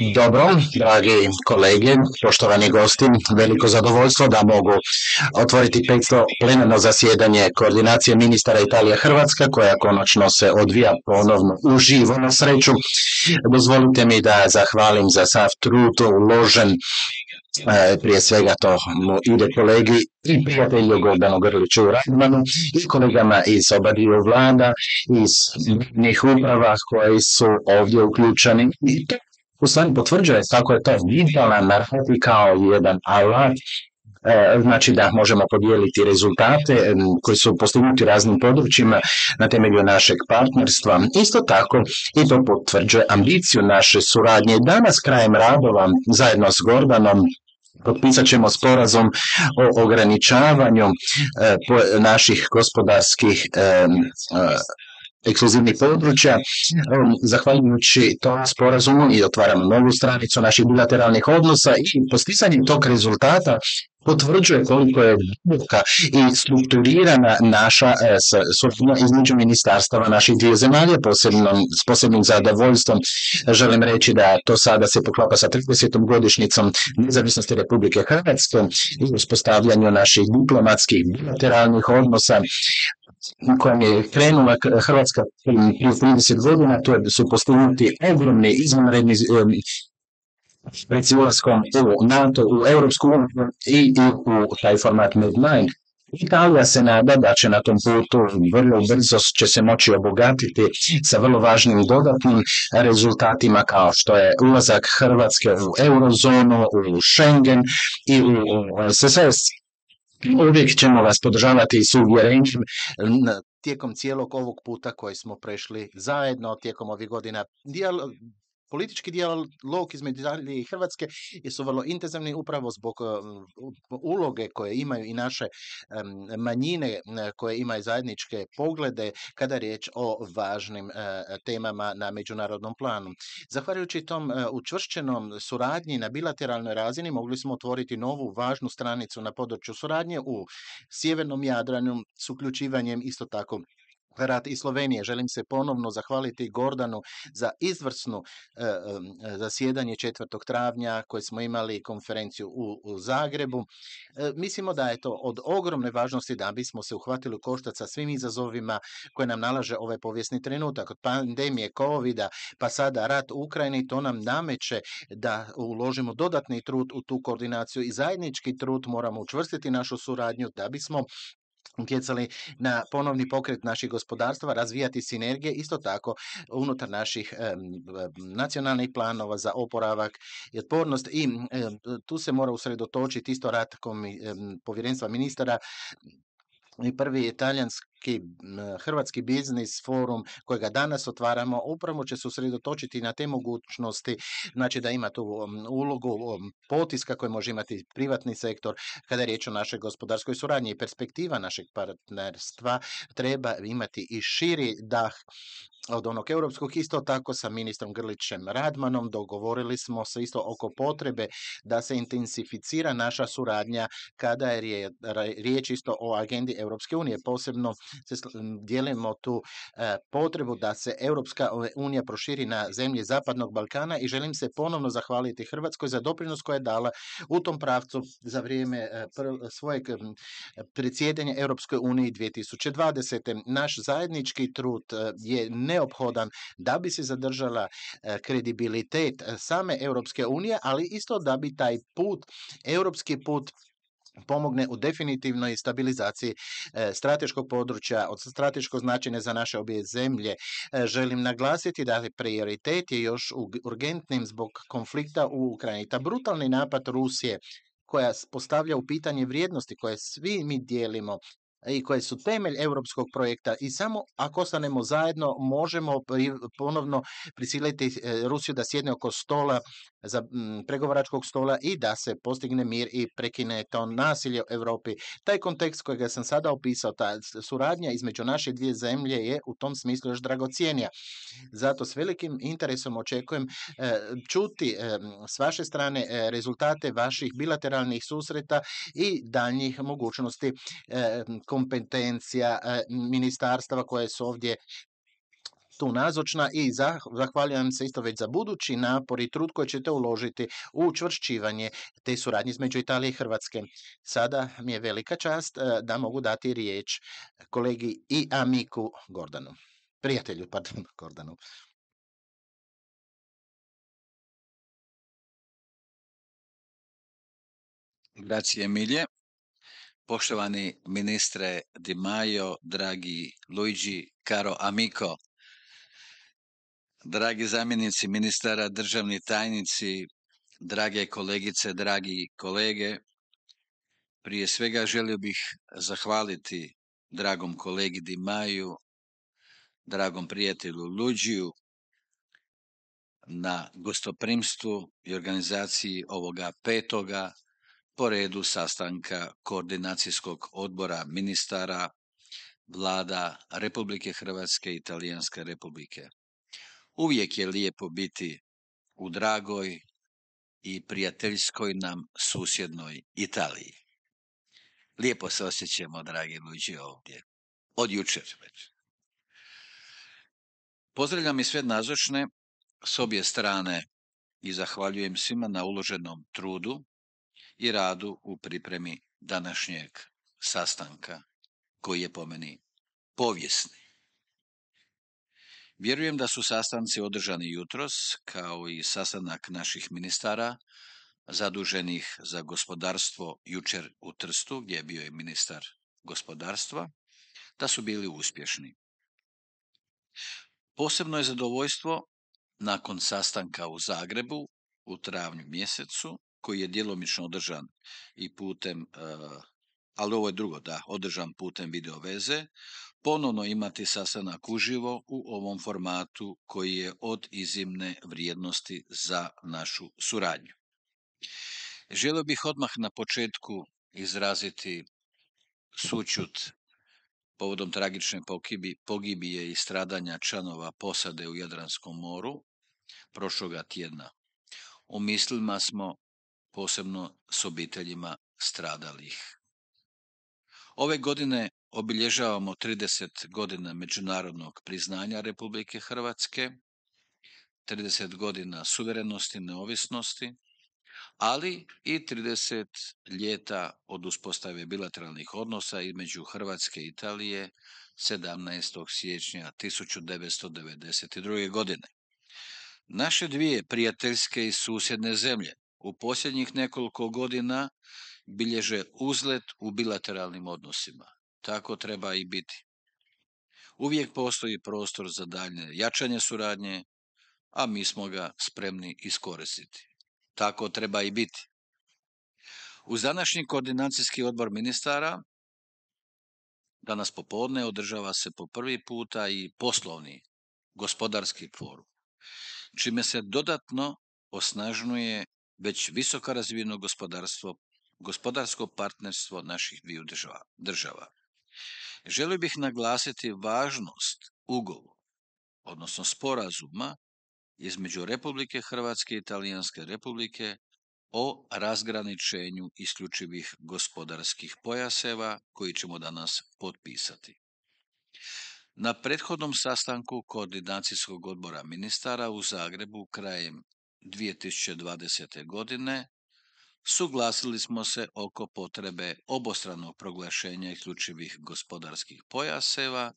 Dobro, dragi kolege, poštovani gosti, veliko zadovoljstvo da mogu otvoriti peto plenarno zasjedanje koordinacije ministara Italija Hrvatska, koja konačno se odvija ponovno uživo na sreću. Dozvolite mi da zahvalim za sav trud uložen e, prije svega to ide kolegi i prijatelju Gordanu Grliću Radmanu i kolegama iz obadiju vlada, iz njih uprava koji su ovdje uključeni stvari potvrđuje kako je to idealan narhati kao jedan alat e, znači da možemo podijeliti rezultate e, koji su postignuti raznim područjima na temelju našeg partnerstva. Isto tako i to potvrđuje ambiciju naše suradnje. Danas krajem radova zajedno s Gordanom potpisat ćemo sporazum o ograničavanju e, naših gospodarskih ekskluzivnih područja, zahvaljujući to sporazumu i otvaramo novu stranicu naših bilateralnih odnosa i postisanjem tog rezultata potvrđuje koliko je buka i strukturirana naša e, suradnja između ministarstava naših dvije zemalje, posebno, s posebnim zadovoljstvom. Želim reći da to sada se poklapa sa 30. godišnicom nezavisnosti Republike Hrvatske i uspostavljanju naših diplomatskih bilateralnih odnosa, na kojem je krenula Hrvatska prije 30 godina, to je da su postignuti ogromni izvanredni ulaskom u NATO, u Europsku uniju i, u taj format Midline. Italija se nada da će na tom putu vrlo brzo će se moći obogatiti sa vrlo važnim dodatnim rezultatima kao što je ulazak Hrvatske u eurozonu, u Schengen i u SSS Uvijek ćemo vas podržavati su uvjerenjem tijekom cijelog ovog puta koji smo prešli zajedno, tijekom ovih godina politički dijalog između Italije i Hrvatske su vrlo intenzivni upravo zbog e, uloge koje imaju i naše manjine e, koje imaju zajedničke poglede kada je riječ o važnim e, temama na međunarodnom planu. Zahvaljujući tom učvršćenom suradnji na bilateralnoj razini mogli smo otvoriti novu važnu stranicu na području suradnje u sjevernom Jadranu s uključivanjem isto tako Rat i Slovenije. Želim se ponovno zahvaliti Gordanu za izvrsnu e, e, zasjedanje 4. travnja koje smo imali konferenciju u, Zagrebu. E, mislimo da je to od ogromne važnosti da bismo se uhvatili u koštac sa svim izazovima koje nam nalaže ovaj povijesni trenutak. Od pandemije covid pa sada rat u Ukrajini to nam nameće da uložimo dodatni trud u tu koordinaciju i zajednički trud moramo učvrstiti našu suradnju da bismo utjecali na ponovni pokret naših gospodarstva, razvijati sinergije, isto tako unutar naših nacionalnih planova za oporavak i otpornost i tu se mora usredotočiti isto rad povjerenstva ministara i prvi je talijansk hrvatski, hrvatski biznis forum kojega danas otvaramo upravo će se usredotočiti na te mogućnosti, znači da ima tu ulogu potiska koje može imati privatni sektor kada je riječ o našoj gospodarskoj suradnji i perspektiva našeg partnerstva treba imati i širi dah od onog europskog. Isto tako sa ministrom Grlićem Radmanom dogovorili smo se isto oko potrebe da se intensificira naša suradnja kada je riječ isto o agendi Europske unije, posebno se dijelimo tu e, potrebu da se Europska unija proširi na zemlje Zapadnog Balkana i želim se ponovno zahvaliti Hrvatskoj za doprinos koje je dala u tom pravcu za vrijeme e, svojeg predsjedanja Europskoj uniji 2020. Naš zajednički trud e, je neophodan da bi se zadržala kredibilitet same Europske unije, ali isto da bi taj put, europski put pomogne u definitivnoj stabilizaciji e, strateškog područja od strateškog značenja za naše obje zemlje. E, želim naglasiti da prioritet je još urgentnim zbog konflikta u Ukrajini. Ta brutalni napad Rusije koja postavlja u pitanje vrijednosti koje svi mi dijelimo i koje su temelj europskog projekta i samo ako ostanemo zajedno možemo ponovno prisiliti eh, Rusiju da sjedne oko stola za mm, pregovaračkog stola i da se postigne mir i prekine to nasilje u Europi. Taj kontekst kojeg sam sada opisao, ta suradnja između naše dvije zemlje je u tom smislu još dragocijenija. Zato s velikim interesom očekujem eh, čuti eh, s vaše strane rezultate vaših bilateralnih susreta i daljnjih mogućnosti kompetencija e, ministarstava koje su ovdje tu nazočna i zahvaljujem se isto već za budući napor i trud koji ćete uložiti u učvršćivanje te suradnje između Italije i Hrvatske. Sada mi je velika čast e, da mogu dati riječ kolegi i amiku Gordanu. Prijatelju, pardon, Gordanu. Grazie Poštovani ministre Di Maio, dragi Luigi Caro Amico, dragi zamjenici ministara, državni tajnici, drage kolegice, dragi kolege, prije svega želio bih zahvaliti dragom kolegi Di Maju, dragom prijatelju Luđiju na gostoprimstvu i organizaciji ovoga petoga po redu sastanka koordinacijskog odbora ministara vlada Republike Hrvatske i Italijanske republike. Uvijek je lijepo biti u dragoj i prijateljskoj nam susjednoj Italiji. Lijepo se osjećamo, dragi Luigi, ovdje. Od jučer već. Pozdravljam i sve nazočne s obje strane i zahvaljujem svima na uloženom trudu i radu u pripremi današnjeg sastanka koji je po meni povijesni. Vjerujem da su sastanci održani jutros kao i sastanak naših ministara zaduženih za gospodarstvo jučer u Trstu gdje je bio i ministar gospodarstva da su bili uspješni. Posebno je zadovoljstvo nakon sastanka u Zagrebu u travnju mjesecu koji je djelomično održan i putem, e, ali ovo je drugo, da, održan putem video veze, ponovno imati sastanak uživo u ovom formatu koji je od izimne vrijednosti za našu suradnju. Želio bih odmah na početku izraziti sućut povodom tragične pogibije i stradanja članova posade u Jadranskom moru prošloga tjedna. U mislima smo posebno s obiteljima stradalih. Ove godine obilježavamo 30 godina međunarodnog priznanja Republike Hrvatske, 30 godina suverenosti i neovisnosti, ali i 30 ljeta od uspostave bilateralnih odnosa između Hrvatske i Italije 17. siječnja 1992. godine. Naše dvije prijateljske i susjedne zemlje u posljednjih nekoliko godina bilježe uzlet u bilateralnim odnosima. Tako treba i biti. Uvijek postoji prostor za daljnje jačanje suradnje, a mi smo ga spremni iskoristiti. Tako treba i biti. Uz današnji koordinacijski odbor ministara, danas popodne održava se po prvi puta i poslovni gospodarski forum, čime se dodatno osnažnuje već visoko razvijeno gospodarstvo, gospodarsko partnerstvo naših dviju država. Želio bih naglasiti važnost ugovora, odnosno sporazuma između Republike Hrvatske i Talijanske republike o razgraničenju isključivih gospodarskih pojaseva koji ćemo danas potpisati. Na prethodnom sastanku koordinacijskog odbora ministara u Zagrebu krajem 2020. godine suglasili smo se oko potrebe obostranog proglašenja isključivih gospodarskih pojaseva,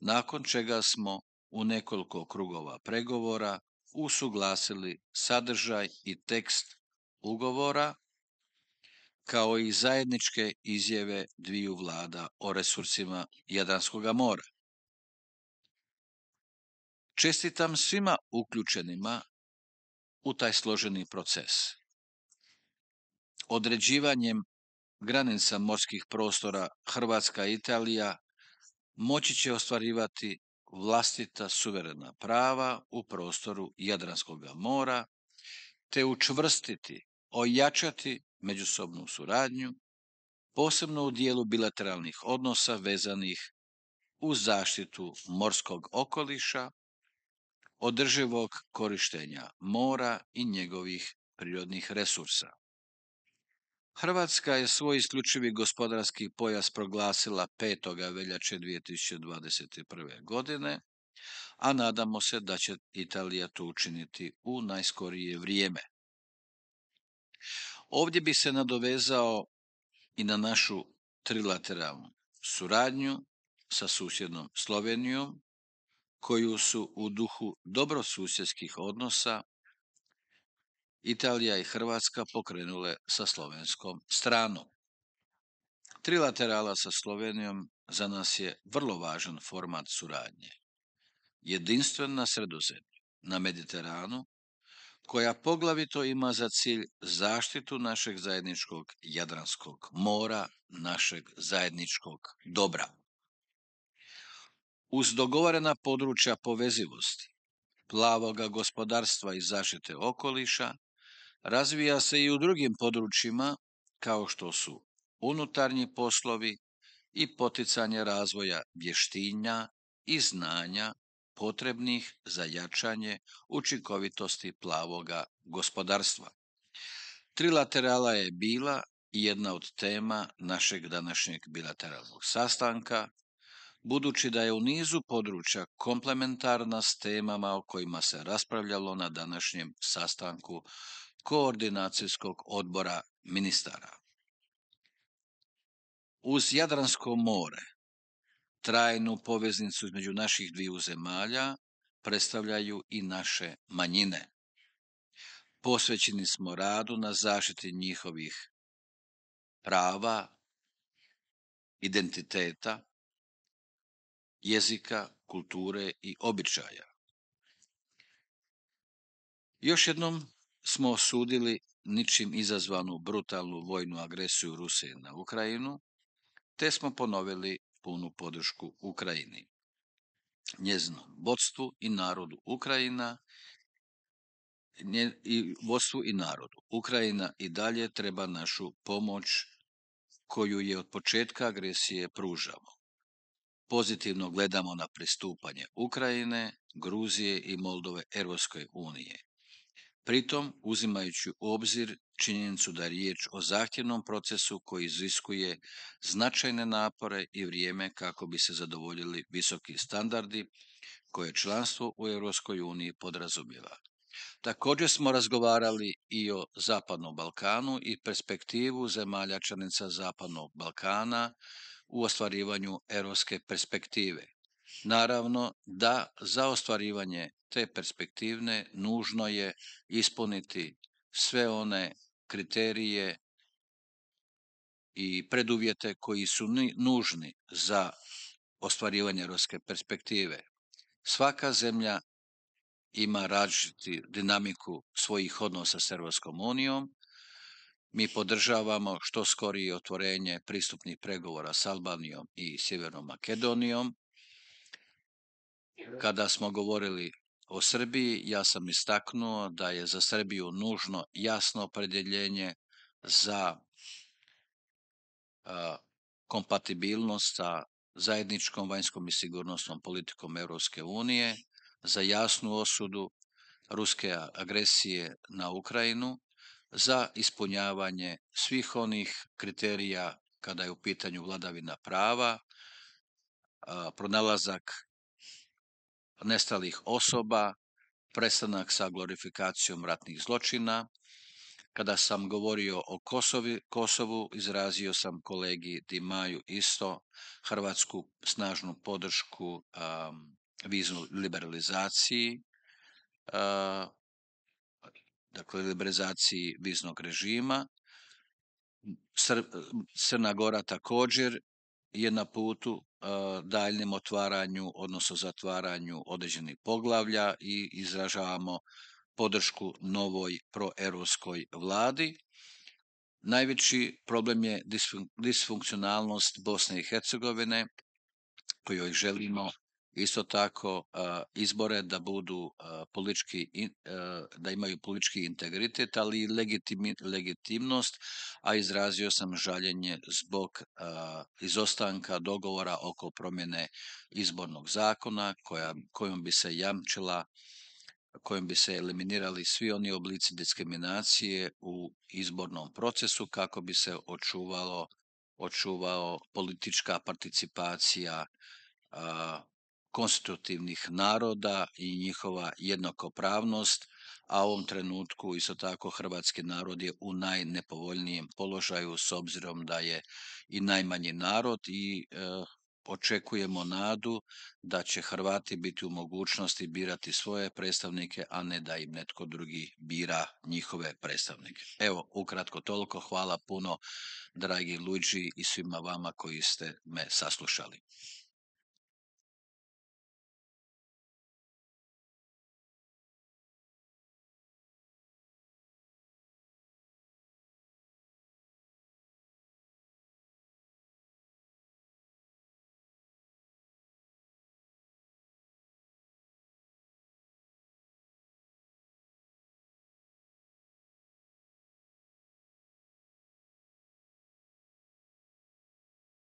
nakon čega smo u nekoliko krugova pregovora usuglasili sadržaj i tekst ugovora kao i zajedničke izjave dviju vlada o resursima Jadranskog mora. Čestitam svima uključenima u taj složeni proces. Određivanjem granica morskih prostora Hrvatska i Italija moći će ostvarivati vlastita suverena prava u prostoru Jadranskog mora, te učvrstiti, ojačati međusobnu suradnju, posebno u dijelu bilateralnih odnosa vezanih uz zaštitu morskog okoliša, održivog korištenja mora i njegovih prirodnih resursa. Hrvatska je svoj isključivi gospodarski pojas proglasila 5. veljače 2021. godine, a nadamo se da će Italija to učiniti u najskorije vrijeme. Ovdje bi se nadovezao i na našu trilateralnu suradnju sa susjednom Slovenijom, koju su u duhu dobrosusjedskih odnosa Italija i Hrvatska pokrenule sa slovenskom stranom. Trilaterala sa Slovenijom za nas je vrlo važan format suradnje. Jedinstven na sredozemlju, na Mediteranu, koja poglavito ima za cilj zaštitu našeg zajedničkog Jadranskog mora, našeg zajedničkog dobra uz dogovorena područja povezivosti, plavoga gospodarstva i zaštite okoliša, razvija se i u drugim područjima kao što su unutarnji poslovi i poticanje razvoja vještinja i znanja potrebnih za jačanje učinkovitosti plavoga gospodarstva. Trilaterala je bila jedna od tema našeg današnjeg bilateralnog sastanka budući da je u nizu područja komplementarna s temama o kojima se raspravljalo na današnjem sastanku koordinacijskog odbora ministara. Uz Jadransko more, trajnu poveznicu između naših dviju zemalja, predstavljaju i naše manjine. Posvećeni smo radu na zaštiti njihovih prava, identiteta, jezika, kulture i običaja. Još jednom smo osudili ničim izazvanu brutalnu vojnu agresiju Rusije na Ukrajinu, te smo ponovili punu podršku Ukrajini, njezinom vodstvu i narodu Ukrajina i vodstvu i narodu. Ukrajina i dalje treba našu pomoć koju je od početka agresije pružamo. Pozitivno gledamo na pristupanje Ukrajine, Gruzije i Moldove Europskoj unije. Pritom uzimajući u obzir činjenicu da je riječ o zahtjevnom procesu koji iziskuje značajne napore i vrijeme kako bi se zadovoljili visoki standardi koje članstvo u Europskoj uniji podrazumijeva. Također smo razgovarali i o Zapadnom Balkanu i perspektivu zemalja članica Zapadnog Balkana u ostvarivanju europske perspektive. Naravno da za ostvarivanje te perspektivne nužno je ispuniti sve one kriterije i preduvjete koji su nužni za ostvarivanje europske perspektive. Svaka zemlja ima različitu dinamiku svojih odnosa s Europskom unijom mi podržavamo što skorije otvorenje pristupnih pregovora s Albanijom i Sjevernom Makedonijom. Kada smo govorili o Srbiji, ja sam istaknuo da je za Srbiju nužno jasno opredjeljenje za kompatibilnost sa zajedničkom vanjskom i sigurnosnom politikom Europske unije, za jasnu osudu ruske agresije na Ukrajinu za ispunjavanje svih onih kriterija kada je u pitanju vladavina prava, pronalazak nestalih osoba, prestanak sa glorifikacijom ratnih zločina. Kada sam govorio o Kosovu, izrazio sam kolegi Dimaju isto Hrvatsku snažnu podršku vizu viznu liberalizaciji, dakle liberalizaciji viznog režima. Sr Crna Gora također je na putu daljnjem otvaranju, odnosno zatvaranju određenih poglavlja i izražavamo podršku novoj proeuropskoj vladi. Najveći problem je disfunkcionalnost Bosne i Hercegovine kojoj želimo isto tako izbore da budu politički, e, da imaju politički integritet, ali i legitimnost, a izrazio sam žaljenje zbog izostanka dogovora oko promjene izbornog zakona koja, kojom bi se jamčila kojom bi se eliminirali svi oni oblici diskriminacije u izbornom procesu kako bi se očuvalo očuvao politička participacija konstitutivnih naroda i njihova jednakopravnost, a u ovom trenutku isto tako hrvatski narod je u najnepovoljnijem položaju s obzirom da je i najmanji narod i e, očekujemo nadu da će Hrvati biti u mogućnosti birati svoje predstavnike, a ne da im netko drugi bira njihove predstavnike. Evo, ukratko toliko. Hvala puno, dragi Luđi i svima vama koji ste me saslušali.